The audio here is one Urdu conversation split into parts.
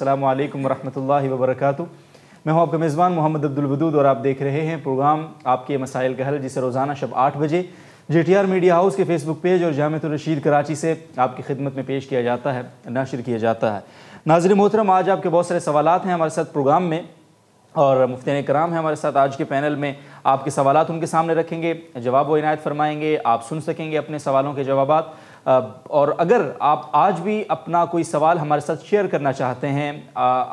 السلام علیکم ورحمۃ اللہ وبرکاتہ میں ہوں آپ کا میزبان محمد عبد اور آپ دیکھ رہے ہیں پروگرام آپ کے مسائل کا حل جسے روزانہ شب آٹھ بجے J T R media house کے فیس بک پیج اور جامعۃ الرشید کراچی سے آپ کی خدمت میں پیش کیا جاتا ہے ناشر کیا جاتا ہے ناظر محترم آج آپ کے بہت سارے سوالات ہیں ہمارے ساتھ پروگرام میں اور مفتین کرام ہیں ہمارے ساتھ آج کے پینل میں آپ کے سوالات ان کے سامنے رکھیں گے جواب و عنایت فرمائیں گے آپ سن سکیں گے اپنے سوالوں کے جوابات اور اگر آپ آج بھی اپنا کوئی سوال ہمارے ساتھ شیئر کرنا چاہتے ہیں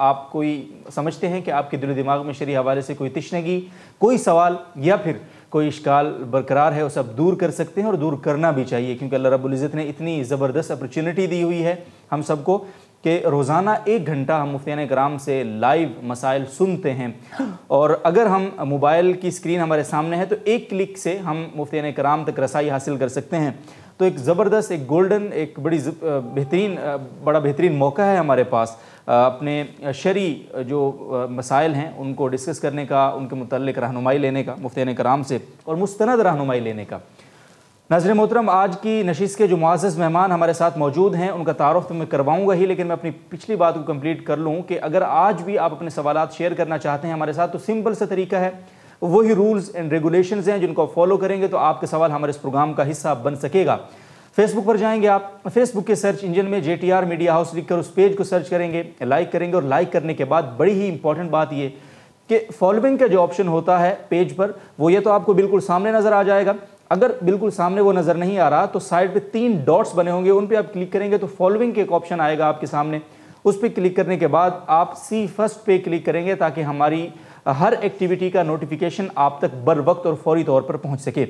آپ کوئی سمجھتے ہیں کہ آپ کے دل و دماغ میں شریح حوالے سے کوئی تشنگی کوئی سوال یا پھر کوئی اشکال برقرار ہے اس آپ دور کر سکتے ہیں اور دور کرنا بھی چاہیے کیونکہ اللہ رب العزت نے اتنی زبردست اپرچونٹی دی ہوئی ہے ہم سب کو کہ روزانہ ایک گھنٹہ ہم مفتیان کرام سے لائیو مسائل سنتے ہیں اور اگر ہم موبائل کی اسکرین ہمارے سامنے ہے تو ایک کلک سے ہم مفتیان کرام تک رسائی حاصل کر سکتے ہیں تو ایک زبردست ایک گولڈن ایک بڑی بہترین بڑا بہترین موقع ہے ہمارے پاس اپنے شرعی جو مسائل ہیں ان کو ڈسکس کرنے کا ان کے متعلق رہنمائی لینے کا مفتین کرام سے اور مستند رہنمائی لینے کا ناظرین محترم آج کی نشست کے جو معزز مہمان ہمارے ساتھ موجود ہیں ان کا تعارف تو میں کرواؤں گا ہی لیکن میں اپنی پچھلی بات کو کمپلیٹ کر لوں کہ اگر آج بھی آپ اپنے سوالات شیئر کرنا چاہتے ہیں ہمارے ساتھ تو سمپل سا طریقہ ہے وہی رولز اینڈ ریگولیشنز ہیں جن کو فالو کریں گے تو آپ کے سوال ہمارے اس پروگرام کا حصہ بن سکے گا فیس بک پر جائیں گے آپ فیس بک کے سرچ انجن میں J T R media house لکھ کر اس پیج کو سرچ کریں گے لائک کریں گے اور لائک کرنے کے بعد بڑی ہی امپورٹنٹ بات یہ کہ فالوئنگ کا جو آپشن ہوتا ہے پیج پر وہ یہ تو آپ کو بالکل سامنے نظر آ جائے گا اگر بالکل سامنے وہ نظر نہیں آ رہا تو سائڈ پہ تین ڈاٹس بنے ہوں گے ان پہ آپ کلک کریں گے تو فالوئنگ کے ایک آپشن آئے گا آپ کے سامنے اس پہ کلک کرنے کے بعد آپ سی فسٹ پہ کلک کریں گے تاکہ ہماری ہر ایکٹیویٹی کا نوٹیفیکیشن آپ تک بر وقت اور فوری طور پر پہنچ سکے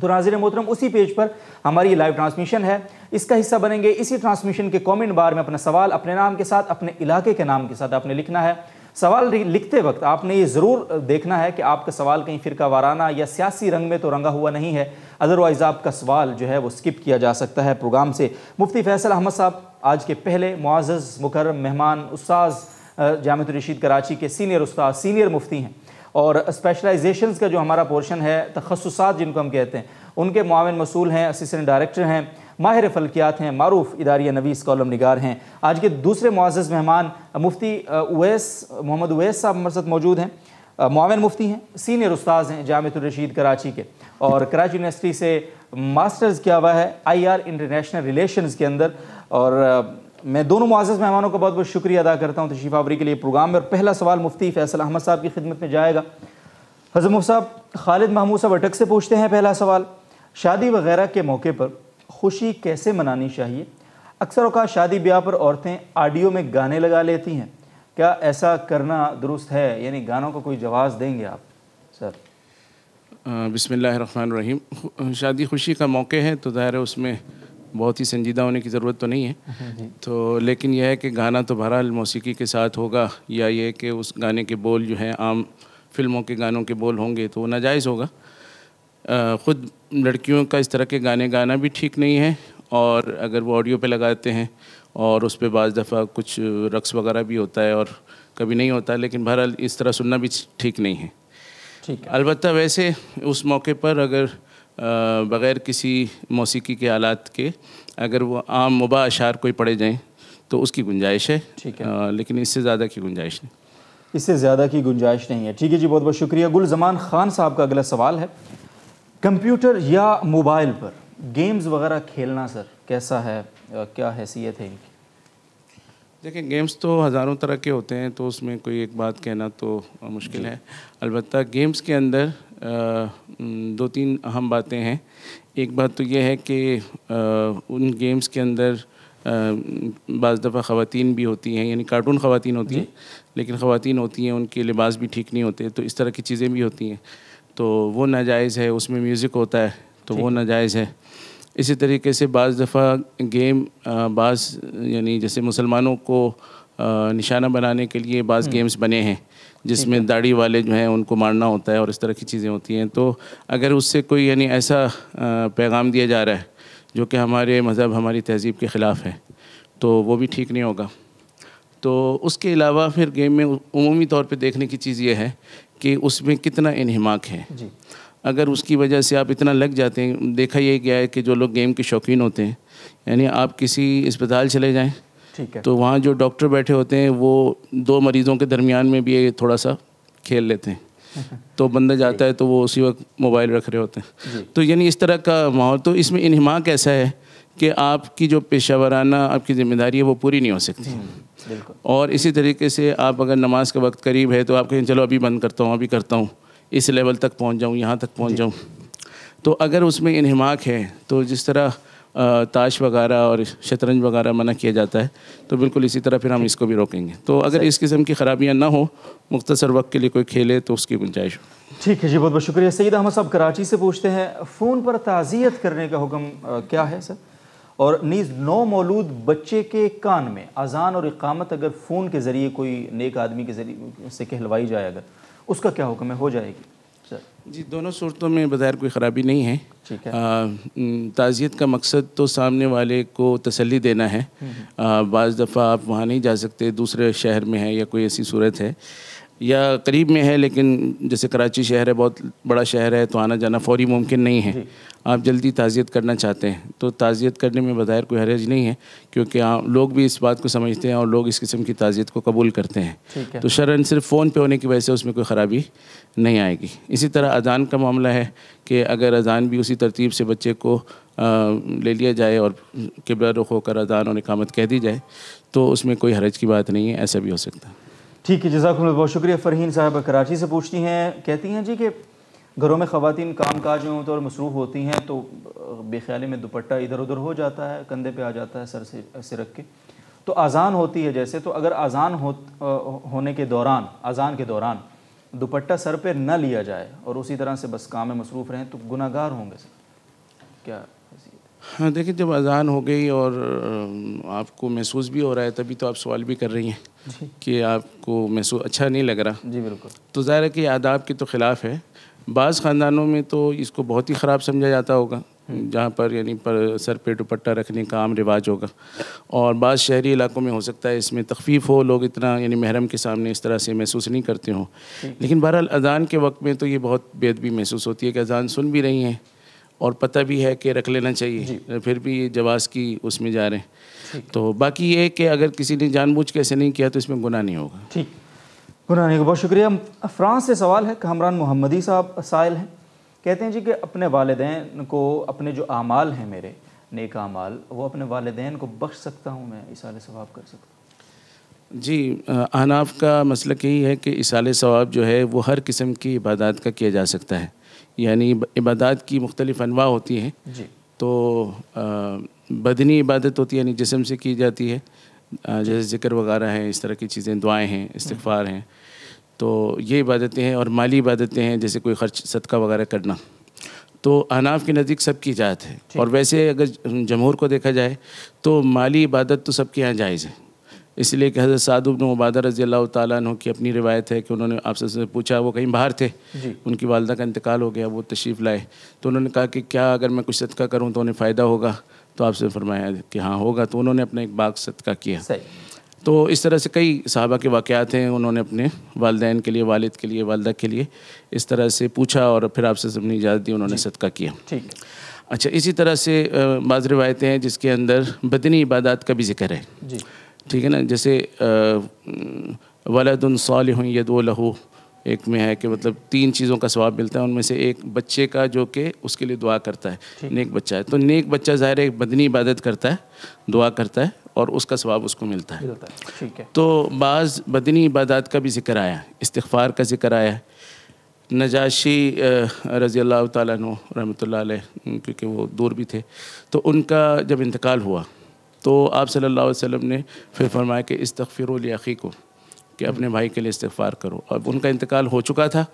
تو ناظر محترم اسی پیج پر ہماری لائیو ٹرانسمیشن ہے اس کا حصہ بنیں گے اسی ٹرانسمیشن کے کومنٹ بار میں اپنا سوال اپنے نام کے ساتھ اپنے علاقے کے نام کے ساتھ آپ نے لکھنا ہے سوال لکھتے وقت آپ نے یہ ضرور دیکھنا ہے کہ آپ کا سوال کہیں فرقہ وارانہ یا سیاسی رنگ میں تو رنگا ہوا نہیں ہے ادر وائز آپ کا سوال جو ہے وہ سکپ کیا جا سکتا ہے پروگرام سے مفتی فیصل احمد صاحب آج کے پہلے معزز مکرم مہمان استاذ جامعۃ الرشید کراچی کے سینئر استاد سینئر مفتی ہیں اور اسپیشلائزیشنز کا جو ہمارا پورشن ہے تخصصات جن کو ہم کہتے ہیں ان کے معاون مسئول ہیں اسسٹنٹ ڈائریکٹر ہیں ماہر فلکیات ہیں معروف اداریہ نویس کالم نگار ہیں آج کے دوسرے معزز مہمان مفتی اویس محمد اویس صاحب ہمارے ساتھ موجود ہیں معاون مفتی ہیں سینئر استاذ ہیں جامعۃ الرشید کراچی کے اور کراچی یونیورسٹی سے ماسٹرز کیا ہوا ہے آئی آر انٹرنیشنل ریلیشنز کے اندر اور میں دونوں معزز مہمانوں کا بہت بہت شکریہ ادا کرتا ہوں تشریف آوری کے لیے پروگرام میں اور پہلا سوال مفتی فیصل احمد صاحب کی خدمت میں جائے گا حضرت مفتی صاحب خالد محمود صاحب اٹک سے پوچھتے ہیں پہلا سوال شادی وغیرہ کے موقع پر خوشی کیسے منانی چاہیے اکثر اوقات شادی بیاہ پر عورتیں آڈیو میں گانے لگا لیتی ہیں کیا ایسا کرنا درست ہے یعنی گانوں کو کوئی جواز دیں گے آپ سر بسم اللہ الرحمن الرحیم شادی خوشی کا موقع ہے تو ظاہر ہے اس میں بہت ہی سنجیدہ ہونے کی ضرورت تو نہیں ہے تو لیکن یہ ہے کہ گانا تو بہرحال موسیقی کے ساتھ ہوگا یا یہ کہ اس گانے کے بول جو ہیں عام فلموں کے گانوں کے بول ہوں گے تو وہ ناجائز ہوگا خود لڑکیوں کا اس طرح کے گانے گانا بھی ٹھیک نہیں ہے اور اگر وہ آڈیو پہ لگاتے ہیں اور اس پہ بعض دفعہ کچھ رقص وغیرہ بھی ہوتا ہے اور کبھی نہیں ہوتا لیکن بہرحال اس طرح سننا بھی ٹھیک نہیں ہے البتہ ویسے اس موقع پر اگر بغیر کسی موسیقی کے آلات کے اگر وہ عام مبا اشار کوئی پڑے جائیں تو اس کی گنجائش ہے ٹھیک ہے لیکن اس سے زیادہ کی گنجائش نہیں اس سے زیادہ کی گنجائش نہیں ہے ٹھیک ہے جی بہت بہت شکریہ گل زمان خان صاحب کا اگلا سوال ہے کمپیوٹر یا موبائل پر گیمز وغیرہ کھیلنا سر کیسا ہے کیا حیثیت ہے دیکھیں گیمز تو ہزاروں طرح کے ہوتے ہیں تو اس میں کوئی ایک بات کہنا تو مشکل جی۔ ہے البتہ گیمز کے اندر دو تین اہم باتیں ہیں ایک بات تو یہ ہے کہ ان گیمز کے اندر بعض دفعہ خواتین بھی ہوتی ہیں یعنی کارٹون خواتین ہوتی ہیں جی۔ لیکن خواتین ہوتی ہیں ان کے لباس بھی ٹھیک نہیں ہوتے تو اس طرح کی چیزیں بھی ہوتی ہیں تو وہ ناجائز ہے اس میں میوزک ہوتا ہے تو وہ ناجائز ہے اسی طریقے سے بعض دفعہ گیم بعض یعنی جیسے مسلمانوں کو نشانہ بنانے کے لیے بعض گیمز بنے ہیں جس میں داڑھی والے جو ہیں ان کو مارنا ہوتا ہے اور اس طرح کی چیزیں ہوتی ہیں تو اگر اس سے کوئی یعنی ایسا پیغام دیا جا رہا ہے جو کہ ہمارے مذہب ہماری تہذیب کے خلاف ہے تو وہ بھی ٹھیک نہیں ہوگا تو اس کے علاوہ پھر گیم میں عمومی طور پہ دیکھنے کی چیز یہ ہے کہ اس میں کتنا انہماک ہے جی۔ اگر اس کی وجہ سے آپ اتنا لگ جاتے ہیں دیکھا یہ گیا ہے کہ جو لوگ گیم کے شوقین ہوتے ہیں یعنی آپ کسی اسپتال چلے جائیں ٹھیک ہے تو وہاں جو ڈاکٹر بیٹھے ہوتے ہیں وہ دو مریضوں کے درمیان میں بھی تھوڑا سا کھیل لیتے ہیں تو بندہ جاتا ہے تو وہ اسی وقت موبائل رکھ رہے ہوتے ہیں جی۔ تو یعنی اس طرح کا ماحول تو اس میں انہما ایسا ہے کہ آپ کی جو پیشہ ورانہ آپ کی ذمہ داری ہے وہ پوری نہیں ہو سکتی اور اسی طریقے سے آپ اگر نماز کا وقت قریب ہے تو آپ کہیں چلو ابھی بند کرتا ہوں ابھی کرتا ہوں اس لیول تک پہنچ جاؤں یہاں تک پہنچ جی۔ جاؤں تو اگر اس میں انہماک ہے تو جس طرح تاش وغیرہ اور شطرنج وغیرہ منع کیا جاتا ہے تو بالکل اسی طرح پھر ہم اس کو بھی روکیں گے تو اگر اس قسم کی خرابیاں نہ ہوں مختصر وقت کے لیے کوئی کھیلے تو اس کی گنجائش ہو ٹھیک ہے جی بہت بہت شکریہ سعید ہم سب کراچی سے پوچھتے ہیں فون پر تعزیت کرنے کا حکم کیا ہے سر اور نیز نو مولود بچے کے کان میں اذان اور اقامت اگر فون کے ذریعے کوئی نیک آدمی کے ذریعے سے کہلوائی جائے اگر اس کا کیا حکم ہے ہو جائے گی جی دونوں صورتوں میں بظاہر کوئی خرابی نہیں ہے تعزیت کا مقصد تو سامنے والے کو تسلی دینا ہے بعض دفعہ آپ وہاں نہیں جا سکتے دوسرے شہر میں ہے یا کوئی ایسی صورت ہے یا قریب میں ہے لیکن جیسے کراچی شہر ہے بہت بڑا شہر ہے تو آنا جانا فوری ممکن نہیں ہے آپ جلدی تعزیت کرنا چاہتے ہیں تو تعزیت کرنے میں بظاہر کوئی حرج نہیں ہے کیونکہ ہاں، لوگ بھی اس بات کو سمجھتے ہیں اور لوگ اس قسم کی تعزیت کو قبول کرتے ہیں تو شرن صرف فون پہ ہونے کی وجہ سے اس میں کوئی خرابی نہیں آئے گی اسی طرح اذان کا معاملہ ہے کہ اگر اذان بھی اسی ترتیب سے بچے کو لے لیا جائے اور قبلہ رخ ہو کر اذان اور اقامت کہہ دی جائے تو اس میں کوئی حرج کی بات نہیں ہے ایسا بھی ہو سکتا ہے ٹھیک ہے جزاک اللہ بہت شکریہ فرحین صاحب کراچی سے پوچھتی ہیں کہتی ہیں جی کہ گھروں میں خواتین کام کاج میں ہوتے اور مصروف ہوتی ہیں تو بے خیالے میں دوپٹہ ادھر ادھر ہو جاتا ہے کندھے پہ آ جاتا ہے سر سے رکھ کے تو اذان ہوتی ہے جیسے تو اگر اذان ہو ہونے کے دوران اذان کے دوران دوپٹہ سر پہ نہ لیا جائے اور اسی طرح سے بس کام میں مصروف رہیں تو گناہ گار ہوں گے سر کیا ہاں دیکھیں جب اذان ہو گئی اور آپ کو محسوس بھی ہو رہا ہے تبھی تو آپ سوال بھی کر رہی ہیں جی۔ کہ آپ کو محسوس اچھا نہیں لگ رہا جی بالکل تو ظاہر ہے کہ آداب کے تو خلاف ہے بعض خاندانوں میں تو اس کو بہت ہی خراب سمجھا جاتا ہوگا جہاں پر یعنی پر سر پہ دوپٹہ رکھنے کا عام رواج ہوگا اور بعض شہری علاقوں میں ہو سکتا ہے اس میں تخفیف ہو لوگ اتنا یعنی محرم کے سامنے اس طرح سے محسوس نہیں کرتے ہوں جی۔ لیکن بہرحال اذان کے وقت میں تو یہ بہت بے ادبی محسوس ہوتی ہے کہ اذان سن بھی رہی ہیں اور پتہ بھی ہے کہ رکھ لینا چاہیے جی۔ پھر بھی جواز کی اس میں جا رہے ہیں تو باقی یہ کہ اگر کسی نے جان بوجھ کے ایسے نہیں کیا تو اس میں گناہ نہیں ہوگا ٹھیک گناہ نہیں ہوگا بہت شکریہ فرانس سے سوال ہے کہ ہمران محمدی صاحب سائل ہیں کہتے ہیں جی کہ اپنے والدین کو اپنے جو اعمال ہیں میرے نیک اعمال وہ اپنے والدین کو بخش سکتا ہوں میں اصالِ ثواب کر سکتا ہوں جی اناف کا مسئلہ کہی ہے کہ اثارِ ثواب جو ہے وہ ہر قسم کی عبادات کا کیا جا سکتا ہے یعنی عبادات کی مختلف انواع ہوتی ہیں جی۔ تو بدنی عبادت ہوتی ہے یعنی جسم سے کی جاتی ہے جیسے ذکر وغیرہ ہیں اس طرح کی چیزیں دعائیں ہیں استغفار ہیں تو یہ عبادتیں ہیں اور مالی عبادتیں ہیں جیسے کوئی خرچ صدقہ وغیرہ کرنا تو اناف کے نزدیک سب کی جات ہے اور ویسے اگر جمہور کو دیکھا جائے تو مالی عبادت تو سب کے یہاں جائز ہے اس لیے کہ حضرت بن عبادہ رضی اللہ تعالیٰ عنہ کی اپنی روایت ہے کہ انہوں نے آپ سے پوچھا وہ کہیں باہر تھے جی۔ ان کی والدہ کا انتقال ہو گیا وہ تشریف لائے تو انہوں نے کہا کہ کیا اگر میں کچھ صدقہ کروں تو انہیں فائدہ ہوگا تو آپ سے فرمایا کہ ہاں ہوگا تو انہوں نے اپنا ایک باغ صدقہ کیا تو اس طرح سے کئی صحابہ کے واقعات ہیں انہوں نے اپنے والدین کے لیے والد کے لیے والدہ کے لیے اس طرح سے پوچھا اور پھر آپ سے اپنی اجازت دی انہوں نے جی۔ صدقہ کیا اچھا اسی طرح سے بعض روایتیں ہیں جس کے اندر بدنی عبادات کا بھی ذکر ہے جی۔ ٹھیک ہے نا جیسے ولاد الصالح ید دو لہو ایک میں ہے کہ مطلب تین چیزوں کا ثواب ملتا ہے ان میں سے ایک بچے کا جو کہ اس کے لیے دعا کرتا ہے نیک بچہ ہے تو نیک بچہ ظاہر ہے بدنی عبادت کرتا ہے دعا کرتا ہے اور اس کا ثواب اس کو ملتا ہے تو بعض بدنی عبادات کا بھی ذکر آیا استغفار کا ذکر آیا نجاشی رضی اللہ تعالیٰ عنہ رحمۃ اللہ علیہ کیونکہ وہ دور بھی تھے تو ان کا جب انتقال ہوا تو آپ صلی اللہ علیہ وسلم نے پھر فرمایا کہ استغفر الیاقی کو کہ اپنے بھائی کے لیے استغفار کرو اب ان کا انتقال ہو چکا تھا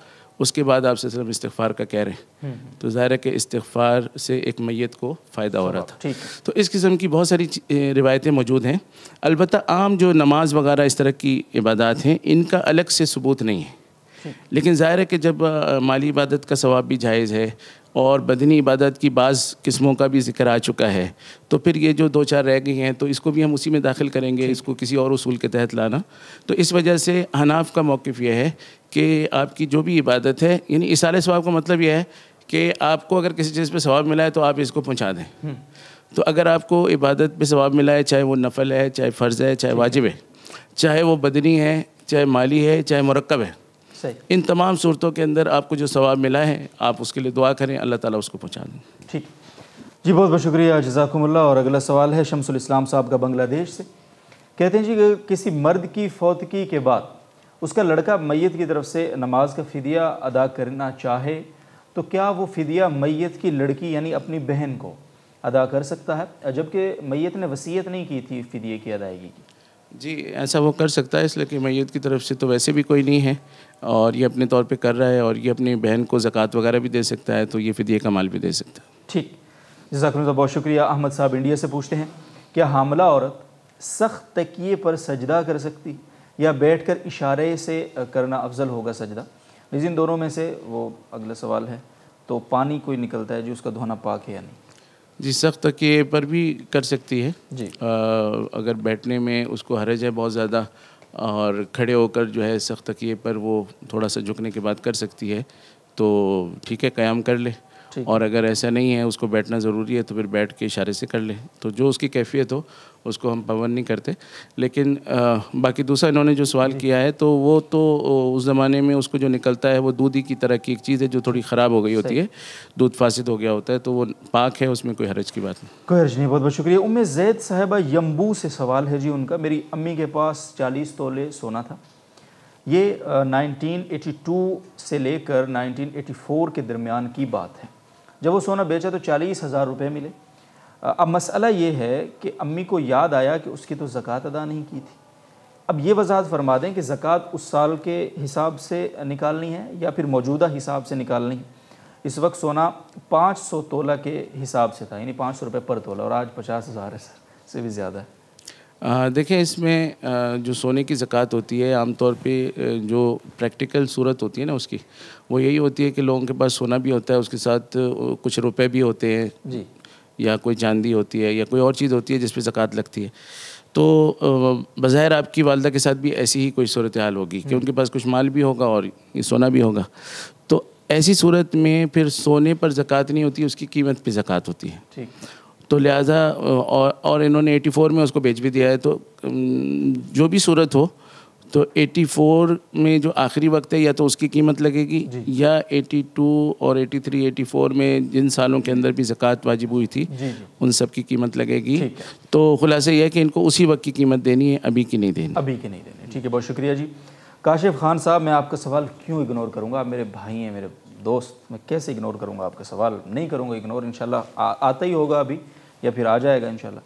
اس کے بعد آپ وسلم استغفار کا کہہ رہے ہیں تو ظاہر ہے کہ استغفار سے ایک میت کو فائدہ ہو رہا تھا تو اس قسم کی بہت ساری روایتیں موجود ہیں البتہ عام جو نماز وغیرہ اس طرح کی عبادات ہیں ان کا الگ سے ثبوت نہیں ہے لیکن ظاہر ہے کہ جب مالی عبادت کا ثواب بھی جائز ہے اور بدنی عبادت کی بعض قسموں کا بھی ذکر آ چکا ہے تو پھر یہ جو دو چار رہ گئی ہیں تو اس کو بھی ہم اسی میں داخل کریں گے اس کو کسی اور اصول کے تحت لانا تو اس وجہ سے حناف کا موقف یہ ہے کہ آپ کی جو بھی عبادت ہے یعنی اشارے ثواب کا مطلب یہ ہے کہ آپ کو اگر کسی چیز پہ ثواب ملا ہے تو آپ اس کو پہنچا دیں تو اگر آپ کو عبادت پہ ثواب ملا ہے چاہے وہ نفل ہے چاہے فرض ہے چاہے واجب ہے چاہے وہ بدنی ہے چاہے مالی ہے چاہے مرکب ہے ان تمام صورتوں کے اندر آپ کو جو ثواب ملا ہے آپ اس کے لیے دعا کریں اللہ تعالیٰ اس کو پہنچا دیں ٹھیک جی بہت بہت شکریہ جزاکم اللہ اور اگلا سوال ہے شمس الاسلام صاحب کا بنگلہ دیش سے کہتے ہیں جی کہ کسی مرد کی فوتکی کے بعد اس کا لڑکا میت کی طرف سے نماز کا فدیہ ادا کرنا چاہے تو کیا وہ فدیہ میت کی لڑکی یعنی اپنی بہن کو ادا کر سکتا ہے جبکہ میت نے وصیت نہیں کی تھی فدیے کی ادائیگی کی جی ایسا وہ کر سکتا ہے اس لیے کہ میت کی طرف سے تو ویسے بھی کوئی نہیں ہے اور یہ اپنے طور پہ کر رہا ہے اور یہ اپنی بہن کو زکوٰۃ وغیرہ بھی دے سکتا ہے تو یہ فدیہ کا کمال بھی دے سکتا ہے ٹھیک جزاک اللہ بہت شکریہ احمد صاحب انڈیا سے پوچھتے ہیں کیا حاملہ عورت سخت تکیے پر سجدہ کر سکتی یا بیٹھ کر اشارے سے کرنا افضل ہوگا سجدہ لیکن دونوں میں سے وہ اگلا سوال ہے تو پانی کوئی نکلتا ہے جو اس کا دھونا پاک ہے یا نہیں جی سخت تکیے پر بھی کر سکتی ہے جی اگر بیٹھنے میں اس کو حرج ہے بہت زیادہ اور کھڑے ہو کر جو ہے سخت تکیے پر وہ تھوڑا سا جھکنے کے بعد کر سکتی ہے تو ٹھیک ہے قیام کر لے اور اگر ایسا نہیں ہے اس کو بیٹھنا ضروری ہے تو پھر بیٹھ کے اشارے سے کر لیں تو جو اس کی کیفیت ہو اس کو ہم پابند نہیں کرتے لیکن باقی دوسرا انہوں نے جو سوال جی۔ کیا ہے تو وہ تو اس زمانے میں اس کو جو نکلتا ہے وہ دودھ ہی کی طرح کی ایک چیز ہے جو تھوڑی خراب ہو گئی ہوتی ہے دودھ فاسد ہو گیا ہوتا ہے تو وہ پاک ہے اس میں کوئی حرج کی بات نہیں کوئی حرج نہیں بہت بہت شکریہ ام زید صاحبہ یمبو سے سوال ہے جی ان کا میری امی کے پاس چالیس تولے سونا تھا یہ نائنٹین ایٹی ٹو سے لے کر نائنٹین ایٹی فور کے درمیان کی بات ہے جب وہ سونا بیچا تو چالیس ہزار روپے ملے اب مسئلہ یہ ہے کہ امی کو یاد آیا کہ اس کی تو زکاة ادا نہیں کی تھی اب یہ وضاحت فرما دیں کہ زکاة اس سال کے حساب سے نکالنی ہے یا پھر موجودہ حساب سے نکالنی ہے اس وقت سونا پانچ سو تولہ کے حساب سے تھا یعنی پانچ سو روپے پر تولہ اور آج پچاس ہزار ہے سر سے بھی زیادہ ہے دیکھیں اس میں جو سونے کی زکوٰۃ ہوتی ہے عام طور پہ جو پریکٹیکل صورت ہوتی ہے نا اس کی وہ یہی ہوتی ہے کہ لوگوں کے پاس سونا بھی ہوتا ہے اس کے ساتھ کچھ روپے بھی ہوتے ہیں جی۔ یا کوئی چاندی ہوتی ہے یا کوئی اور چیز ہوتی ہے جس پہ زکوٰۃ لگتی ہے تو بظاہر آپ کی والدہ کے ساتھ بھی ایسی ہی کوئی صورتحال ہوگی کہ ان کے پاس کچھ مال بھی ہوگا اور سونا بھی ہوگا تو ایسی صورت میں پھر سونے پر زکوٰۃ نہیں ہوتی اس کی قیمت پہ زکوٰۃ ہوتی ہے تو لہٰذا اور انہوں نے ایٹی فور میں اس کو بھیج بھی دیا ہے تو جو بھی صورت ہو تو ایٹی فور میں جو آخری وقت ہے یا تو اس کی قیمت لگے گی جی۔ یا ایٹی ٹو اور ایٹی تھری ایٹی فور میں جن سالوں کے اندر بھی زکوٰۃ واجب ہوئی تھی جی، جی۔ ان سب کی قیمت لگے گی تو خلاصہ یہ ہے کہ ان کو اسی وقت کی قیمت دینی ہے ابھی کی نہیں دینی ابھی کی نہیں دینی ٹھیک ہے بہت شکریہ جی کاشف خان صاحب میں آپ کا سوال کیوں اگنور کروں گا میرے بھائی ہیں میرے دوست میں کیسے اگنور کروں گا آپ کا سوال نہیں کروں گا اگنور ان آتا ہی ہوگا ابھی یا پھر آ جائے گا انشاءاللہ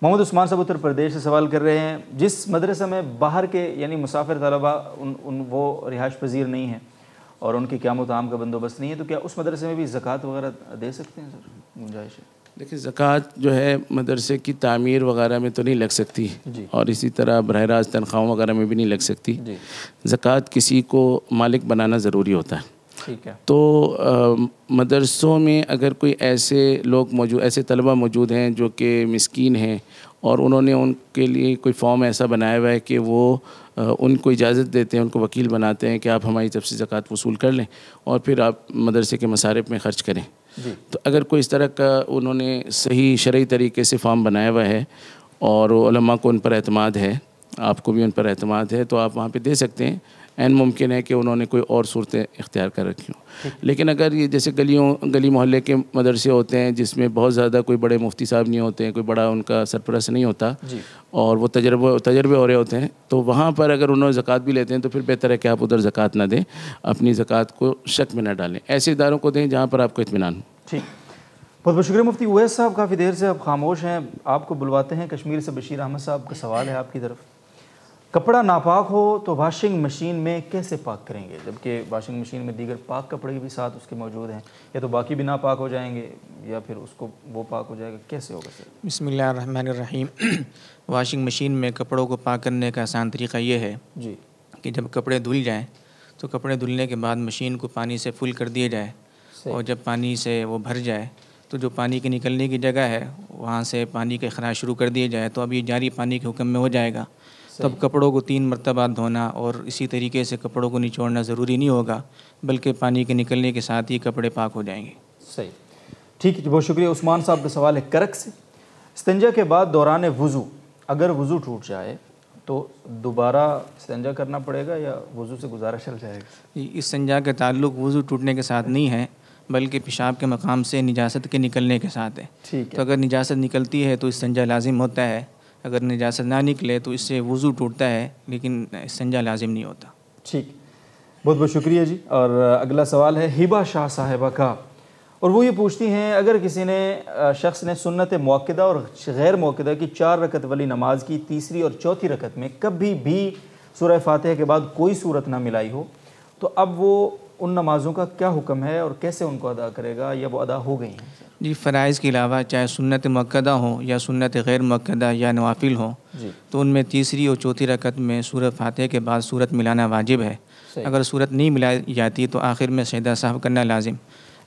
محمد عثمان صاحب اتر پردیش سے سوال کر رہے ہیں جس مدرسہ میں باہر کے یعنی مسافر طلبہ ان ان وہ رہائش پذیر نہیں ہیں اور ان کی قیام و تعام کا بندوبست نہیں ہے تو کیا اس مدرسے میں بھی زکوٰۃ وغیرہ دے سکتے ہیں سر گنجائش ہے دیکھیں زکوٰۃ جو ہے مدرسے کی تعمیر وغیرہ میں تو نہیں لگ سکتی جی اور اسی طرح براہ راست تنخواہوں وغیرہ میں بھی نہیں لگ سکتی جی زکوٰۃ کسی کو مالک بنانا ضروری ہوتا ہے تو مدرسوں میں اگر کوئی ایسے لوگ موجود ایسے طلبہ موجود ہیں جو کہ مسکین ہیں اور انہوں نے ان کے لیے کوئی فارم ایسا بنایا ہوا ہے کہ وہ ان کو اجازت دیتے ہیں ان کو وکیل بناتے ہیں کہ آپ ہماری طرف سے زکوٰۃ وصول کر لیں اور پھر آپ مدرسے کے مصارف میں خرچ کریں جی۔ تو اگر کوئی اس طرح کا انہوں نے صحیح شرعی طریقے سے فارم بنایا ہوا ہے اور علماء کو ان پر اعتماد ہے آپ کو بھی ان پر اعتماد ہے تو آپ وہاں پہ دے سکتے ہیں این ممکن ہے کہ انہوں نے کوئی اور صورتیں اختیار کر رکھی ہوں لیکن اگر یہ جیسے گلیوں گلی محلے کے مدرسے ہوتے ہیں جس میں بہت زیادہ کوئی بڑے مفتی صاحب نہیں ہوتے ہیں کوئی بڑا ان کا سرپرست نہیں ہوتا جی۔ اور وہ تجربہ تجربے ہو رہے ہوتے ہیں تو وہاں پر اگر انہوں نے زکوٰۃ بھی لیتے ہیں تو پھر بہتر ہے کہ آپ ادھر زکوٰۃ نہ دیں اپنی زکوٰۃ کو شک میں نہ ڈالیں ایسے اداروں کو دیں جہاں پر آپ کو اطمینان ہو ٹھیک بہت بہت شکریہ مفتی اویس صاحب کافی دیر سے آپ خاموش ہیں آپ کو بلواتے ہیں کشمیر سے بشیر احمد صاحب کا سوال ہے آپ کی طرف کپڑا ناپاک ہو تو واشنگ مشین میں کیسے پاک کریں گے جبکہ واشنگ مشین میں دیگر پاک کپڑے بھی ساتھ اس کے موجود ہیں یا تو باقی بھی ناپاک ہو جائیں گے یا پھر اس کو وہ پاک ہو جائے گا کیسے ہوگا سر بسم اللہ الرحمن الرحیم واشنگ مشین میں کپڑوں کو پاک کرنے کا آسان طریقہ یہ ہے جی کہ جب کپڑے دھل جائیں تو کپڑے دھلنے کے بعد مشین کو پانی سے فل کر دیا جائے اور جب پانی سے وہ بھر جائے تو جو پانی کے نکلنے کی جگہ ہے وہاں سے پانی کا اخراج شروع کر دیا جائے تو اب یہ جاری پانی کے حکم میں ہو جائے گا تب کپڑوں کو تین مرتبہ دھونا اور اسی طریقے سے کپڑوں کو نچوڑنا ضروری نہیں ہوگا بلکہ پانی کے نکلنے کے ساتھ ہی کپڑے پاک ہو جائیں گے صحیح ٹھیک ہے جی، بہت شکریہ عثمان صاحب کا سوال ہے کرک سے استنجا کے بعد دوران وضو اگر وضو ٹوٹ جائے تو دوبارہ استنجا کرنا پڑے گا یا وضو سے گزارا چل جائے گا جی کا کے تعلق وضو ٹوٹنے کے ساتھ نہیں ہے بلکہ پیشاب کے مقام سے نجاست کے نکلنے کے ساتھ ہے ٹھیک اگر نجاست نکلتی ہے تو استنجا لازم ہوتا ہے اگر نجاست نہ نکلے تو اس سے وضو ٹوٹتا ہے لیکن سنجا لازم نہیں ہوتا ٹھیک بہت بہت شکریہ جی اور اگلا سوال ہے ہیبا شاہ صاحبہ کا اور وہ یہ پوچھتی ہیں اگر کسی نے شخص نے سنت موقعہ اور غیر موقع کی چار رکت والی نماز کی تیسری اور چوتھی رکت میں کبھی بھی سورہ فاتح کے بعد کوئی صورت نہ ملائی ہو تو اب وہ ان نمازوں کا کیا حکم ہے اور کیسے ان کو ادا کرے گا یا وہ ادا ہو گئی ہیں جی فرائض کے علاوہ چاہے سنت مقدہ ہوں یا سنت غیر مقدہ یا نوافل ہوں جی۔ تو ان میں تیسری اور چوتھی رکعت میں صورت فاتح کے بعد صورت ملانا واجب ہے اگر صورت نہیں ملائی جاتی تو آخر میں سجدہ صاحب کرنا لازم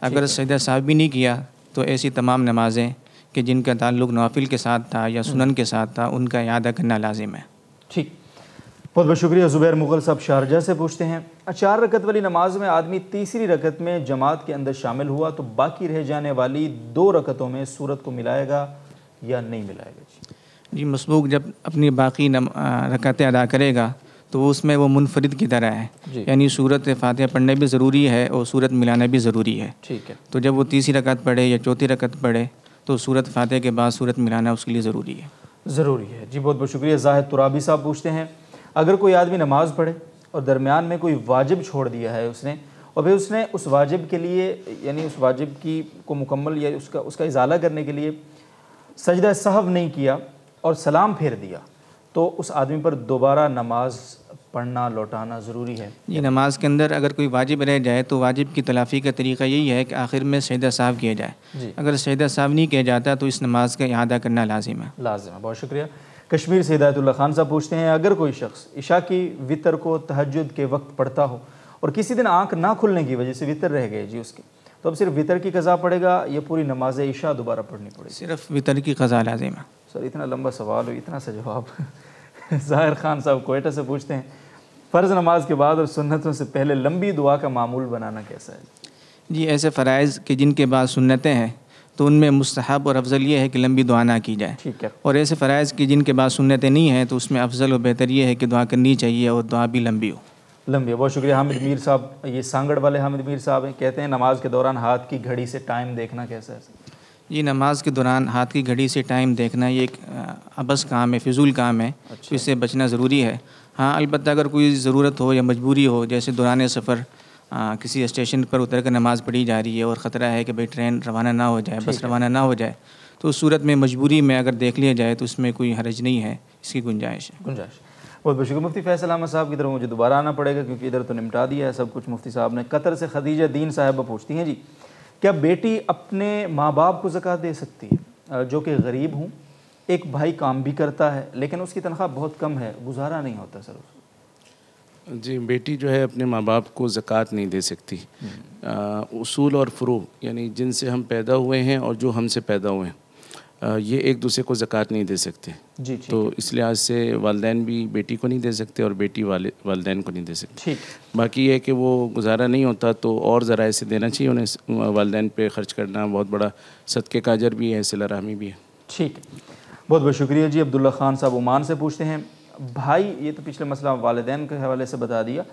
اگر سجدہ صاحب بھی نہیں کیا تو ایسی تمام نمازیں کہ جن کا تعلق نوافل کے ساتھ تھا یا سنن کے ساتھ تھا ان کا اعادہ کرنا لازم ہے ٹھیک بہت بہت شکریہ زبیر مغل صاحب شارجہ سے پوچھتے ہیں چار رکت والی نماز میں آدمی تیسری رکت میں جماعت کے اندر شامل ہوا تو باقی رہ جانے والی دو رکتوں میں سورت کو ملائے گا یا نہیں ملائے گا جی مسبوق جب اپنی باقی رکتیں ادا کرے گا تو اس میں وہ منفرد کی طرح ہے جی۔ یعنی صورت فاتحہ پڑھنے بھی ضروری ہے اور صورت ملانا بھی ضروری ہے ٹھیک ہے تو جب وہ تیسری رکت پڑھے یا چوتھی رکت پڑھے تو صورت فاتحہ کے بعد صورت ملانا اس کے لیے ضروری ہے ضروری ہے جی بہت بہت شکریہ زاہد ترابی صاحب پوچھتے ہیں اگر کوئی آدمی نماز پڑھے اور درمیان میں کوئی واجب چھوڑ دیا ہے اس نے اور پھر اس نے اس واجب کے لیے یعنی اس واجب کی کو مکمل یا اس کا اس کا اضالہ کرنے کے لیے سجدہ صحب نہیں کیا اور سلام پھیر دیا تو اس آدمی پر دوبارہ نماز پڑھنا لوٹانا ضروری ہے یہ نماز کے اندر اگر کوئی واجب رہ جائے تو واجب کی تلافی کا طریقہ یہی ہے کہ آخر میں سجدہ صاحب کیا جائے جی اگر سجدہ صاحب نہیں کیا جاتا تو اس نماز کا احادہ کرنا لازم ہے لازم ہے بہت شکریہ کشمیر سے ہدایت اللہ خان صاحب پوچھتے ہیں اگر کوئی شخص عشاء کی وطر کو تہجد کے وقت پڑھتا ہو اور کسی دن آنکھ نہ کھلنے کی وجہ سے وطر رہ گئے جی اس کی تو اب صرف وطر کی قضا پڑے گا یا پوری نماز عشاء دوبارہ پڑھنی پڑے صرف وطر کی قضا لازم ہے سر اتنا لمبا سوال ہو اتنا سا جواب ظاہر خان صاحب کوئٹہ سے پوچھتے ہیں فرض نماز کے بعد اور سنتوں سے پہلے لمبی دعا کا معمول بنانا کیسا ہے جی ایسے فرائض کہ جن کے بعد سنتیں ہیں تو ان میں مستحب اور افضل یہ ہے کہ لمبی دعا نہ کی جائے ٹھیک ہے اور ایسے فرائض کی جن کے بعد سنتیں نہیں ہیں تو اس میں افضل اور بہتر یہ ہے کہ دعا کرنی چاہیے اور دعا بھی لمبی ہو لمبی ہو بہت شکریہ حامد میر صاحب یہ سانگڑ والے حامد میر صاحب ہیں کہتے ہیں نماز کے دوران ہاتھ کی گھڑی سے ٹائم دیکھنا کیسا ہے جی نماز کے دوران ہاتھ کی گھڑی سے ٹائم دیکھنا یہ ایک ابس کام ہے فضول کام ہے اچھا۔ اس سے بچنا ضروری ہے ہاں البتہ اگر کوئی ضرورت ہو یا مجبوری ہو جیسے دوران سفر کسی اسٹیشن پر اتر کر نماز پڑھی جا رہی ہے اور خطرہ ہے کہ بھائی ٹرین روانہ نہ ہو جائے بس روانہ نہ ہو جائے تو اس صورت میں مجبوری میں اگر دیکھ لیا جائے تو اس میں کوئی حرج نہیں ہے اس کی گنجائش ہے گنجائش بہت بہت شکر مفتی فیض احمد صاحب کی طرف مجھے دوبارہ آنا پڑے گا کیونکہ ادھر تو نمٹا دیا ہے سب کچھ مفتی صاحب نے قطر سے خدیجہ دین صاحبہ پوچھتی ہیں جی کیا بیٹی اپنے ماں باپ کو زکاة دے سکتی ہے جو کہ غریب ہوں ایک بھائی کام بھی کرتا ہے لیکن اس کی تنخواہ بہت کم ہے گزارا نہیں ہوتا سر اس جی بیٹی جو ہے اپنے ماں باپ کو زکوٰۃ نہیں دے سکتی اصول اور فروغ یعنی جن سے ہم پیدا ہوئے ہیں اور جو ہم سے پیدا ہوئے ہیں یہ ایک دوسرے کو زکوٰۃ نہیں دے سکتے جی تو اس لحاظ سے والدین بھی بیٹی کو نہیں دے سکتے اور بیٹی والدین کو نہیں دے سکتے باقی یہ ہے کہ وہ گزارا نہیں ہوتا تو اور ذرائع سے دینا چاہیے انہیں والدین پہ خرچ کرنا بہت بڑا صدقے کاجر بھی ہے رحمی بھی ہے ٹھیک بہت بہت شکریہ جی عبداللہ خان صاحب عمان سے پوچھتے ہیں بھائی یہ تو پچھلے مسئلہ والدین کے حوالے سے بتا دیا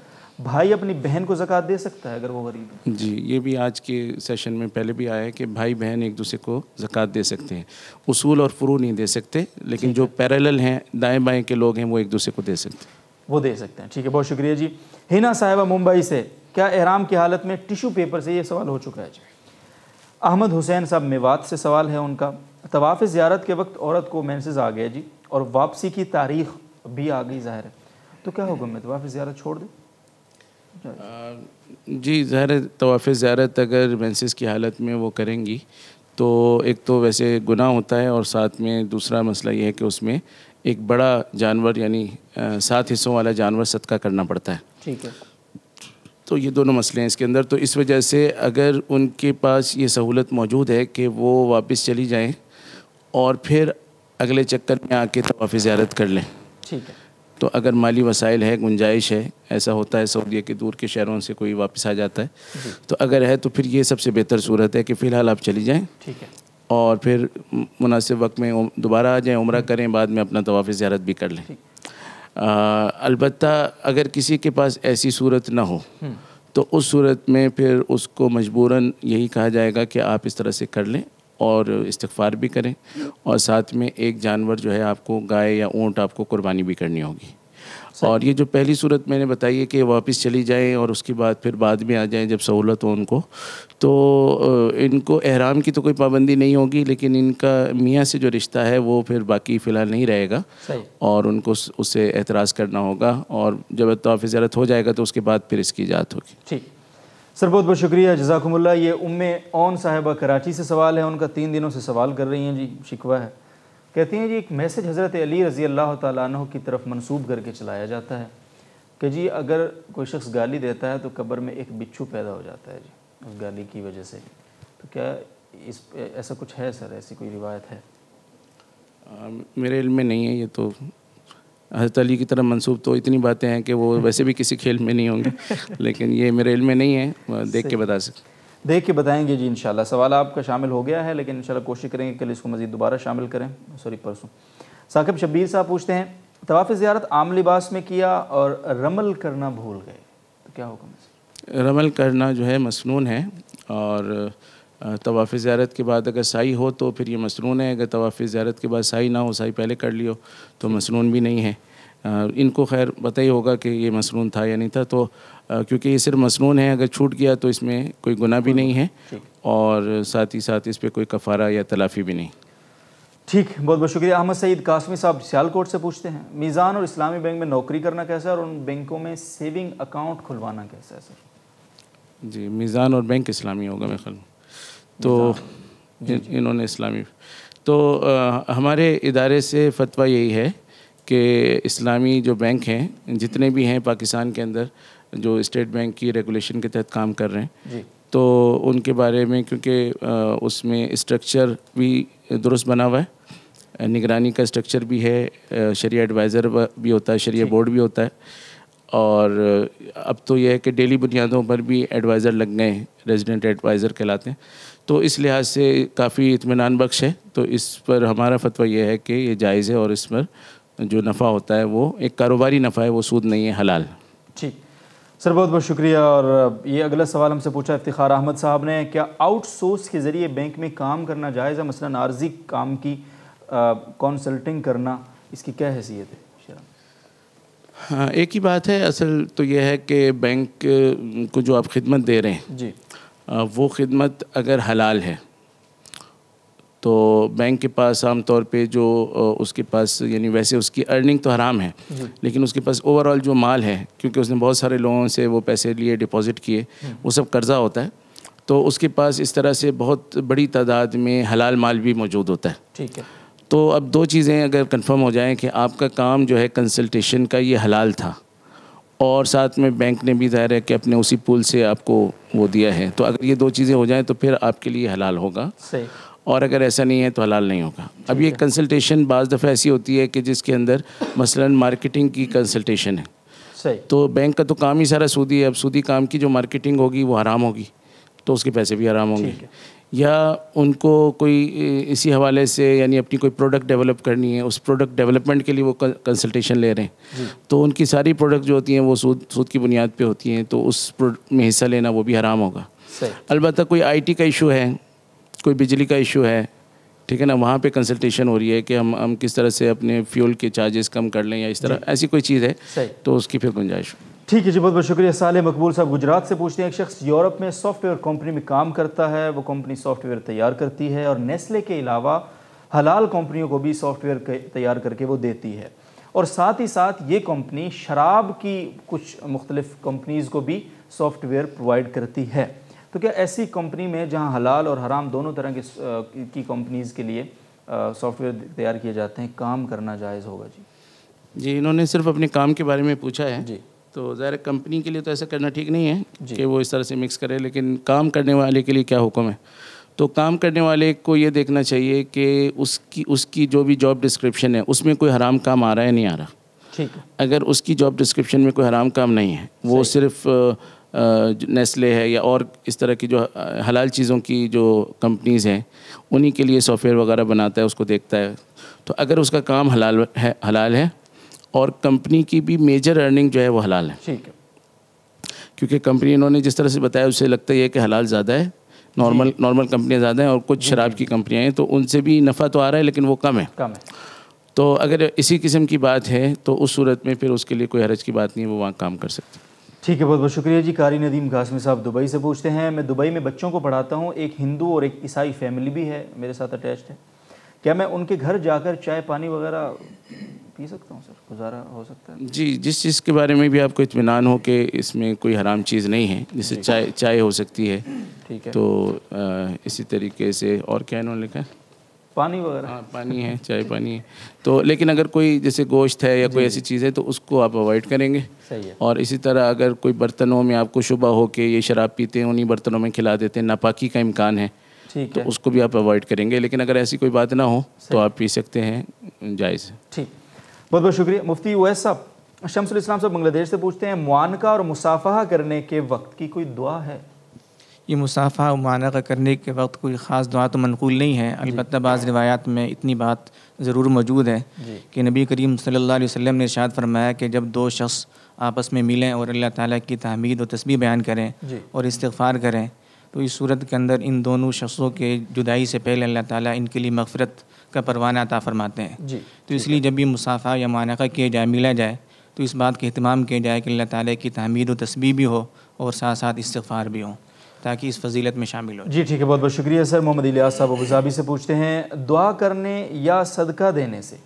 بھائی اپنی بہن کو زکوٰۃ دے سکتا ہے اگر وہ غریب ہے جی یہ بھی آج کے سیشن میں پہلے بھی آیا ہے کہ بھائی بہن ایک دوسرے کو زکوٰۃ دے سکتے ہیں اصول اور فرو نہیں دے سکتے لیکن جو پیرالل ہیں دائیں بائیں کے لوگ ہیں وہ ایک دوسرے کو دے سکتے ہیں وہ دے سکتے ہیں ٹھیک ہے بہت شکریہ جی ہینا صاحبہ ممبئی سے کیا احرام کی حالت میں ٹیشو پیپر سے یہ سوال ہو چکا ہے جی احمد حسین صاحب میوات سے سوال ہے ان کا طواف زیارت کے وقت عورت کو مینسز آ گیا جی اور واپسی کی تاریخ بھی آ گئی ظاہر تو کیا ہوگا میں طواف زیارت چھوڑ دیں جی ظاہر طواف زیارت اگر بینسز کی حالت میں وہ کریں گی تو ایک تو ویسے گناہ ہوتا ہے اور ساتھ میں دوسرا مسئلہ یہ ہے کہ اس میں ایک بڑا جانور یعنی سات حصوں والا جانور صدقہ کرنا پڑتا ہے ٹھیک ہے تو یہ دونوں مسئلے ہیں اس کے اندر تو اس وجہ سے اگر ان کے پاس یہ سہولت موجود ہے کہ وہ واپس چلی جائیں اور پھر اگلے چکر میں آ کے توافِ زیارت کر لیں ٹھیک ہے تو اگر مالی وسائل ہے گنجائش ہے ایسا ہوتا ہے سعودیہ کے دور کے شہروں سے کوئی واپس آ جاتا ہے جی۔ تو اگر ہے تو پھر یہ سب سے بہتر صورت ہے کہ فی الحال آپ چلی جائیں ٹھیک ہے اور پھر مناسب وقت میں دوبارہ آ جائیں عمرہ کریں بعد میں اپنا تواف زیارت بھی کر لیں البتہ اگر کسی کے پاس ایسی صورت نہ ہو تو اس صورت میں پھر اس کو مجبوراً یہی کہا جائے گا کہ آپ اس طرح سے کر لیں اور استغفار بھی کریں اور ساتھ میں ایک جانور جو ہے آپ کو گائے یا اونٹ آپ کو قربانی بھی کرنی ہوگی اور یہ جو پہلی صورت میں نے بتائی ہے کہ واپس چلی جائیں اور اس کے بعد پھر بعد میں آ جائیں جب سہولت ہو ان کو تو ان کو احرام کی تو کوئی پابندی نہیں ہوگی لیکن ان کا میاں سے جو رشتہ ہے وہ پھر باقی فی الحال نہیں رہے گا اور ان کو اس سے اعتراض کرنا ہوگا اور جب تو زیارت ہو جائے گا تو اس کے بعد پھر اس کی ایجاد ہوگی سر بہت بہت شکریہ جزاکم اللہ یہ ام اون صاحبہ کراچی سے سوال ہے ان کا تین دنوں سے سوال کر رہی ہیں جی شکوہ ہے کہتی ہیں جی ایک میسج حضرت علی رضی اللہ تعالیٰ عنہ کی طرف منسوب کر کے چلایا جاتا ہے کہ جی اگر کوئی شخص گالی دیتا ہے تو قبر میں ایک بچھو پیدا ہو جاتا ہے جی اس گالی کی وجہ سے تو کیا اس ایسا کچھ ہے سر ایسی کوئی روایت ہے میرے علم میں نہیں ہے یہ تو حضرت علی کی طرح منصوب تو اتنی باتیں ہیں کہ وہ ویسے بھی کسی کھیل میں نہیں ہوں گے لیکن یہ میرے علم میں نہیں ہے دیکھ کے بتا سکتے دیکھ کے بتائیں گے جی انشاءاللہ سوال آپ کا شامل ہو گیا ہے لیکن انشاءاللہ کوشش کریں گے کل اس کو مزید دوبارہ شامل کریں سوری پرسوں ثاقب شبیر صاحب پوچھتے ہیں تواف زیارت عام لباس میں کیا اور رمل کرنا بھول گئے تو کیا حکم ہے رمل کرنا جو ہے مسنون ہے اور طواف زیارت کے بعد اگر سائی ہو تو پھر یہ مصنون ہے اگر طواف زیارت کے بعد سائی نہ ہو سائی پہلے کر لیو تو مصنون بھی نہیں ہے ان کو خیر پتہ ہی ہوگا کہ یہ مصنون تھا یا نہیں تھا تو کیونکہ یہ صرف مصنون ہے اگر چھوٹ گیا تو اس میں کوئی گناہ بھی نہیں ہے اور ساتھ ہی ساتھ اس پہ کوئی کفارہ یا تلافی بھی نہیں ٹھیک بہت بہت شکریہ احمد سعید قاسمی صاحب سیال کوٹ سے پوچھتے ہیں میزان اور اسلامی بینک میں نوکری کرنا کیسا ہے اور ان بینکوں میں سیونگ اکاؤنٹ کھلوانا کیسا ہے سر جی میزان اور بینک اسلامی ہوگا میں خیال تو انہوں نے اسلامی تو ہمارے ادارے سے فتویٰ یہی ہے کہ اسلامی جو بینک ہیں جتنے بھی ہیں پاکستان کے اندر جو اسٹیٹ بینک کی ریگولیشن کے تحت کام کر رہے ہیں جی۔ تو ان کے بارے میں کیونکہ اس میں اسٹرکچر بھی درست بنا ہوا ہے نگرانی کا اسٹرکچر بھی ہے شریعہ ایڈوائزر بھی ہوتا ہے شریعہ بورڈ جی۔ بھی ہوتا ہے اور اب تو یہ ہے کہ ڈیلی بنیادوں پر بھی ایڈوائزر لگ گئے ہیں ریزیڈنٹ ایڈوائزر کہلاتے ہیں تو اس لحاظ سے کافی اطمینان بخش ہے تو اس پر ہمارا فتویٰ یہ ہے کہ یہ جائز ہے اور اس پر جو نفع ہوتا ہے وہ ایک کاروباری نفع ہے وہ سود نہیں ہے حلال ٹھیک سر بہت بہت شکریہ اور یہ اگلا سوال ہم سے پوچھا افتخار احمد صاحب نے کیا آؤٹ سورس کے ذریعے بینک میں کام کرنا جائز ہے مثلاً عارضی کام کی کونسلٹنگ کرنا اس کی کیا حیثیت ہے ہاں ایک ہی بات ہے اصل تو یہ ہے کہ بینک کو جو آپ خدمت دے رہے ہیں جی وہ خدمت اگر حلال ہے تو بینک کے پاس عام طور پہ جو اس کے پاس یعنی ویسے اس کی ارننگ تو حرام ہے جی۔ لیکن اس کے پاس اوور آل جو مال ہے کیونکہ اس نے بہت سارے لوگوں سے وہ پیسے لیے ڈپازٹ کیے ہاں۔ وہ سب قرضہ ہوتا ہے تو اس کے پاس اس طرح سے بہت بڑی تعداد میں حلال مال بھی موجود ہوتا ہے ٹھیک ہے تو اب دو چیزیں اگر کنفرم ہو جائیں کہ آپ کا کام جو ہے کنسلٹیشن کا یہ حلال تھا اور ساتھ میں بینک نے بھی ظاہر ہے کہ اپنے اسی پول سے آپ کو وہ دیا ہے تو اگر یہ دو چیزیں ہو جائیں تو پھر آپ کے لیے حلال ہوگا اور اگر ایسا نہیں ہے تو حلال نہیں ہوگا اب یہ کنسلٹیشن بعض دفعہ ایسی ہوتی ہے کہ جس کے اندر مثلا مارکیٹنگ کی کنسلٹیشن ہے تو بینک کا تو کام ہی سارا سودی ہے اب سودی کام کی جو مارکیٹنگ ہوگی وہ حرام ہوگی تو اس کے پیسے بھی حرام ہوں گے یا ان کو کوئی اسی حوالے سے یعنی اپنی کوئی پروڈکٹ ڈیولپ کرنی ہے اس پروڈکٹ ڈیولپمنٹ کے لیے وہ کنسلٹیشن لے رہے ہیں جی۔ تو ان کی ساری پروڈکٹ جو ہوتی ہیں وہ سود سود کی بنیاد پہ ہوتی ہیں تو اس میں حصہ لینا وہ بھی حرام ہوگا البتہ کوئی آئی ٹی کا ایشو ہے کوئی بجلی کا ایشو ہے ٹھیک ہے نا وہاں پہ کنسلٹیشن ہو رہی ہے کہ ہم ہم کس طرح سے اپنے فیول کے چارجز کم کر لیں یا اس طرح جی۔ ایسی کوئی چیز ہے تو اس کی پھر گنجائش ہو ٹھیک ہے جی بہت بہت شکریہ سالے مقبول صاحب گجرات سے پوچھتے ہیں ایک شخص یورپ میں سافٹ ویئر کمپنی میں کام کرتا ہے وہ کمپنی سافٹ ویئر تیار کرتی ہے اور نیسلے کے علاوہ حلال کمپنیوں کو بھی سافٹ ویئر تیار کر کے وہ دیتی ہے اور ساتھ ہی ساتھ یہ کمپنی شراب کی کچھ مختلف کمپنیز کو بھی سافٹ ویئر پرووائڈ کرتی ہے تو کیا ایسی کمپنی میں جہاں حلال اور حرام دونوں طرح کے کی کمپنیز کے لیے سافٹ ویئر تیار کیے جاتے ہیں کام کرنا جائز ہوگا جی جی انہوں نے صرف اپنے کام کے بارے میں پوچھا ہے جی تو ظاہر کمپنی کے لیے تو ایسا کرنا ٹھیک نہیں ہے جی۔ کہ وہ اس طرح سے مکس کرے لیکن کام کرنے والے کے لیے کیا حکم ہے تو کام کرنے والے کو یہ دیکھنا چاہیے کہ اس کی اس کی جو بھی جاب ڈسکرپشن ہے اس میں کوئی حرام کام آ رہا ہے نہیں آ رہا اگر اس کی جاب ڈسکرپشن میں کوئی حرام کام نہیں ہے وہ صرف نیسلے ہے یا اور اس طرح کی جو حلال چیزوں کی جو کمپنیز ہیں انہی کے لیے سافٹ ویئر وغیرہ بناتا ہے اس کو دیکھتا ہے تو اگر اس کا کام حلال ہے حلال ہے اور کمپنی کی بھی میجر ارننگ جو ہے وہ حلال ہے ٹھیک ہے کیونکہ کمپنی انہوں نے جس طرح سے بتایا اسے لگتا ہے یہ کہ حلال زیادہ ہے نارمل نارمل جی۔ کمپنیاں زیادہ ہیں اور کچھ جی۔ شراب کی کمپنیاں ہیں تو ان سے بھی نفع تو آ رہا ہے لیکن وہ کم ہے کم ہے تو اگر اسی قسم کی بات ہے تو اس صورت میں پھر اس کے لیے کوئی حرج کی بات نہیں ہے وہ وہاں کام کر سکتے ٹھیک ہے بہت بہت شکریہ جی قاری ندیم قاسمی صاحب دبئی سے پوچھتے ہیں میں دبئی میں بچوں کو پڑھاتا ہوں ایک ہندو اور ایک عیسائی فیملی بھی ہے میرے ساتھ اٹیچڈ ہے کیا میں ان کے گھر جا کر چائے پانی وغیرہ پی سکتا ہوں سر گزارا ہو سکتا ہے جی جس چیز کے بارے میں بھی آپ کو اطمینان ہو کہ اس میں کوئی حرام چیز نہیں ہے جیسے جی۔ چائے چائے ہو سکتی ہے ٹھیک ہے تو اسی طریقے سے اور کیا انہوں نے لکھا ہے پانی وغیرہ ہاں پانی ہے چائے پانی ہے تو لیکن اگر کوئی جیسے گوشت ہے یا کوئی جی۔ ایسی چیز ہے تو اس کو آپ اوائڈ کریں گے اور اسی طرح اگر کوئی برتنوں میں آپ کو شبہ ہو کے یہ شراب پیتے ہیں انہیں برتنوں میں کھلا دیتے ہیں ناپاکی کا امکان ہے تو اس کو بھی آپ اوائڈ کریں گے لیکن اگر ایسی کوئی بات نہ ہو تو آپ پی سکتے ہیں جائز ٹھیک بہت بہت شکریہ مفتی او ایس صاحب شمس صاحب بنگلہ دیش سے پوچھتے ہیں معانقہ اور مسافحہ کرنے کے وقت کی کوئی دعا ہے یہ مصافحہ اور معانقہ کرنے کے وقت کوئی خاص دعا تو منقول نہیں ہے جی. البتہ بعض روایات میں اتنی بات ضرور موجود ہے جی. کہ نبی کریم صلی اللہ علیہ وسلم نے ارشاد فرمایا کہ جب دو شخص آپس میں ملیں اور اللہ تعالیٰ کی تحمید و تسبیح بیان کریں جی. اور استغفار کریں تو اس صورت کے اندر ان دونوں شخصوں کے جدائی سے پہلے اللہ تعالیٰ ان کے لیے مغفرت کا پروانہ عطا فرماتے ہیں جی تو اس لیے جب بھی مسافہ یا معنقہ کیا جائے ملا جائے تو اس بات کا اہتمام کیا جائے کہ اللہ تعالیٰ کی تحمید و تسبیح بھی ہو اور ساتھ ساتھ استغفار بھی ہوں تاکہ اس فضیلت میں شامل ہو جی ٹھیک ہے بہت بہت شکریہ سر محمد الیاس صاحب وغابی سے پوچھتے ہیں دعا کرنے یا صدقہ دینے سے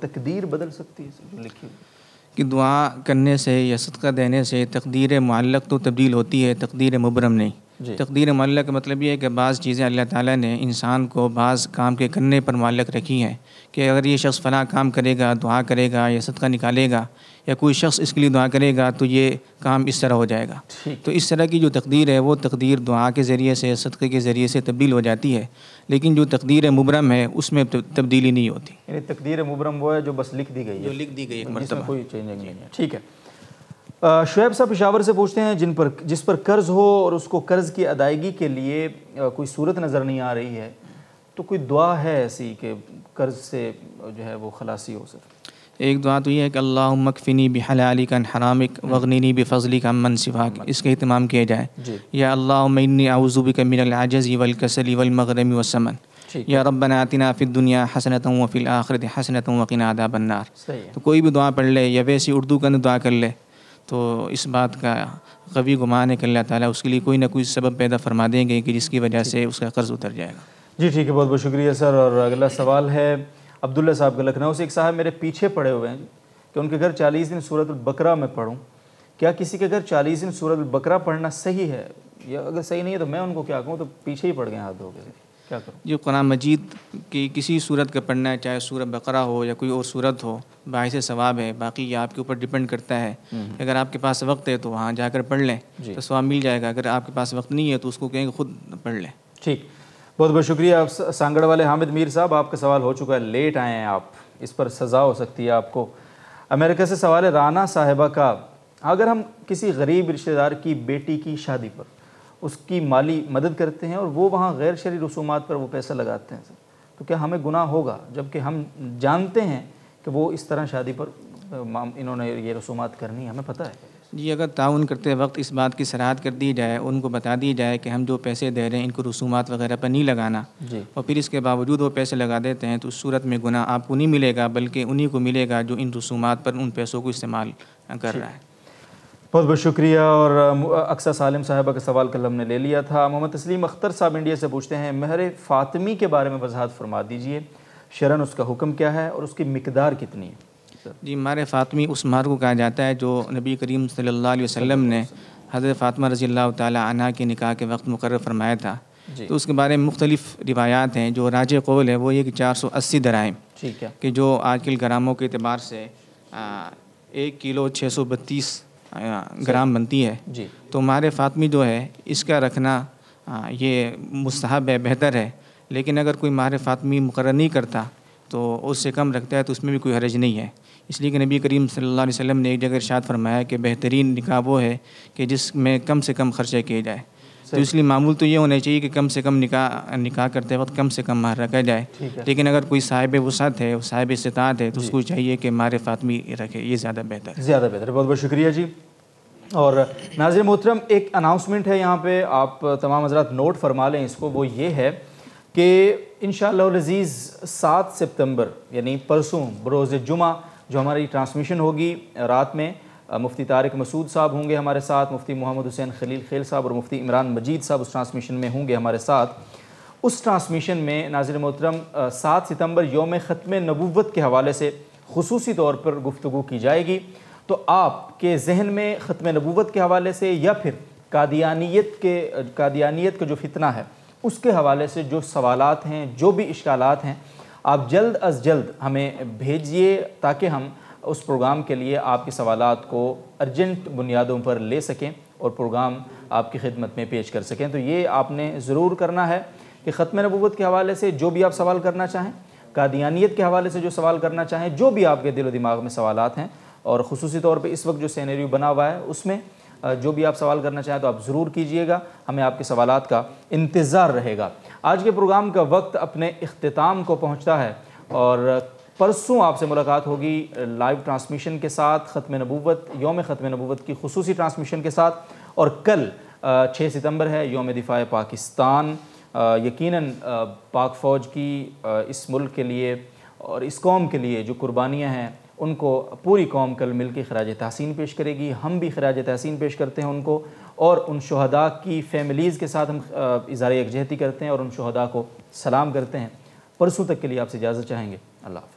تقدیر بدل سکتی ہے لکھی کہ دعا کرنے سے یا صدقہ دینے سے تقدیر معلق تو تبدیل ہوتی ہے تقدیر مبرم نہیں جی تقدیر معلق کا مطلب یہ ہے کہ بعض چیزیں اللہ تعالیٰ نے انسان کو بعض کام کے کرنے پر معلق رکھی ہیں کہ اگر یہ شخص فلاں کام کرے گا دعا کرے گا یا صدقہ نکالے گا یا کوئی شخص اس کے لیے دعا کرے گا تو یہ کام اس طرح ہو جائے گا تو اس طرح کی جو تقدیر ہے وہ تقدیر دعا کے ذریعے سے صدقے کے ذریعے سے تبدیل ہو جاتی ہے لیکن جو تقدیر مبرم ہے اس میں تبدیلی نہیں ہوتی یعنی تقدیر مبرم وہ ہے جو بس لکھ دی گئی جو لکھ دی گئی ہے مرتبہ کوئی نہیں جی۔ ٹھیک ہے شعیب صاحب پشاور سے پوچھتے ہیں جن پر جس پر قرض ہو اور اس کو قرض کی ادائیگی کے لیے کوئی صورت نظر نہیں آ رہی ہے تو کوئی دعا ہے ایسی کہ قرض سے جو ہے وہ خلاصی ہو سر ایک دعا تو یہ ہے کہ اللہ مکفنی بحلالی کا حرامک وغنینی بفضلی کا من منصفہ اس کا اہتمام کیا جائے جی۔ یا اللہ اضوبی کا من العجزی والکسلی والمغرمی والسمن یا ربنا آتنا فی الدنیا حسنتوں وفی آخرت حسنت وقنا عذاب النار تو کوئی بھی دعا پڑھ لے یا ویسی اردو کا دعا کر لے تو اس بات کا قوی گمان ہے کہ اللہ تعالیٰ اس کے لیے کوئی نہ کوئی سبب پیدا فرما دیں گے کہ جس کی وجہ سے اس کا قرض اتر جائے گا جی ٹھیک ہے بہت بہت شکریہ سر اور اگلا سوال ہے عبداللہ صاحب کا لکھنؤ سے ایک صاحب میرے پیچھے پڑے ہوئے ہیں کہ ان کے گھر چالیس دن صورت البکرا میں پڑھوں کیا کسی کے گھر چالیس دن صورت البکرا پڑھنا صحیح ہے یا اگر صحیح نہیں ہے تو میں ان کو کیا کہوں تو پیچھے ہی پڑ گئے ہاتھ دھو کے کیا کروں قرآن مجید کی کسی صورت کا پڑھنا ہے چاہے سورج بقرہ ہو یا کوئی اور صورت ہو باعث ثواب ہے باقی یہ آپ کے اوپر ڈپینڈ کرتا ہے اگر آپ کے پاس وقت ہے تو وہاں جا کر پڑھ لیں جی۔ تو ثواب مل جائے گا اگر آپ کے پاس وقت نہیں ہے تو اس کو کہیں گے خود پڑھ لیں ٹھیک بہت بہت شکریہ آپ سانگڑ والے حامد میر صاحب آپ کا سوال ہو چکا ہے لیٹ آئے ہیں آپ اس پر سزا ہو سکتی ہے آپ کو امریکہ سے سوال ہے رانا صاحبہ کا اگر ہم کسی غریب رشتہ دار کی بیٹی کی شادی پر اس کی مالی مدد کرتے ہیں اور وہ وہاں غیر شرعی رسومات پر وہ پیسہ لگاتے ہیں تو کیا ہمیں گناہ ہوگا جبکہ ہم جانتے ہیں کہ وہ اس طرح شادی پر انہوں نے یہ رسومات کرنی ہمیں پتہ ہے جی اگر تعاون کرتے وقت اس بات کی سراحت کر دی جائے ان کو بتا دی جائے کہ ہم جو پیسے دے رہے ہیں ان کو رسومات وغیرہ پر نہیں لگانا جی اور پھر اس کے باوجود وہ پیسے لگا دیتے ہیں تو اس صورت میں گناہ آپ کو نہیں ملے گا بلکہ انہی کو ملے گا جو ان رسومات پر ان پیسوں کو استعمال کر جی۔ رہا ہے بہت بہت شکریہ اور اکثر سالم صاحبہ کا سوال کلم نے لے لیا تھا محمد تسلیم اختر صاحب انڈیا سے پوچھتے ہیں مہر فاطمی کے بارے میں وضاحت فرما دیجئے شرن اس کا حکم کیا ہے اور اس کی مقدار کتنی ہے جی مہر فاطمی اس مہر کو کہا جاتا ہے جو نبی کریم صلی اللہ علیہ وسلم نے حضرت فاطمہ رضی اللہ تعالیٰ عنہ کے نکاح کے وقت مقرر فرمایا تھا جی۔ تو اس کے بارے میں مختلف روایات ہیں جو راج قول ہے وہ یہ کہ چار سو اسی درائم ٹھیک ہے کہ جو آج کل گراموں کے اعتبار سے ایک کلو چھ سو بتیس گرام بنتی ہے جی تو مار فاطمی جو ہے اس کا رکھنا یہ مستحب ہے بہتر ہے لیکن اگر کوئی مار فاطمی مقرر نہیں کرتا تو اس سے کم رکھتا ہے تو اس میں بھی کوئی حرج نہیں ہے اس لیے کہ نبی کریم صلی اللہ علیہ وسلم نے ایک جگہ ارشاد فرمایا کہ بہترین نکاح وہ ہے کہ جس میں کم سے کم خرچہ کیا جائے تو اس لیے معمول تو یہ ہونا چاہیے کہ کم سے کم نکاح نکاح کرتے وقت کم سے کم ماہ رکھا جائے لیکن اگر کوئی صاحب وسعت ہے صاحب استطاعت ہے تو اس جی۔ کو چاہیے کہ مار فاطمی رکھے یہ زیادہ بہتر زیادہ بہتر بہت بہت شکریہ جی اور ناظر محترم ایک اناؤنسمنٹ ہے یہاں پہ آپ تمام حضرات نوٹ فرما لیں اس کو وہ یہ ہے کہ ان شاء اللہ سات سپتمبر یعنی پرسوں بروز جمعہ جو ہماری ٹرانسمیشن ہوگی رات میں مفتی طارق مسعود صاحب ہوں گے ہمارے ساتھ مفتی محمد حسین خلیل خیل صاحب اور مفتی عمران مجید صاحب اس ٹرانسمیشن میں ہوں گے ہمارے ساتھ اس ٹرانسمیشن میں ناظر محترم سات ستمبر یوم ختم نبوت کے حوالے سے خصوصی طور پر گفتگو کی جائے گی تو آپ کے ذہن میں ختم نبوت کے حوالے سے یا پھر قادیانیت کے قادیانیت کا جو فتنہ ہے اس کے حوالے سے جو سوالات ہیں جو بھی اشکالات ہیں آپ جلد از جلد ہمیں بھیجیے تاکہ ہم اس پروگرام کے لیے آپ کے سوالات کو ارجنٹ بنیادوں پر لے سکیں اور پروگرام آپ کی خدمت میں پیش کر سکیں تو یہ آپ نے ضرور کرنا ہے کہ ختم نبوت کے حوالے سے جو بھی آپ سوال کرنا چاہیں قادیانیت کے حوالے سے جو سوال کرنا چاہیں جو بھی آپ کے دل و دماغ میں سوالات ہیں اور خصوصی طور پہ اس وقت جو سینریو بنا ہوا ہے اس میں جو بھی آپ سوال کرنا چاہیں تو آپ ضرور کیجئے گا ہمیں آپ کے سوالات کا انتظار رہے گا آج کے پروگرام کا وقت اپنے اختتام کو پہنچتا ہے اور پرسوں آپ سے ملاقات ہوگی لائیو ٹرانسمیشن کے ساتھ ختم نبوت یوم ختم نبوت کی خصوصی ٹرانسمیشن کے ساتھ اور کل چھ ستمبر ہے یوم دفاع پاکستان یقیناً پاک فوج کی اس ملک کے لیے اور اس قوم کے لیے جو قربانیاں ہیں ان کو پوری قوم کل مل کے خراج تحسین پیش کرے گی ہم بھی خراج تحسین پیش کرتے ہیں ان کو اور ان شہداء کی فیملیز کے ساتھ ہم اظہار یکجہتی کرتے ہیں اور ان شہداء کو سلام کرتے ہیں پرسوں تک کے لیے آپ سے اجازت چاہیں گے اللہ حافظ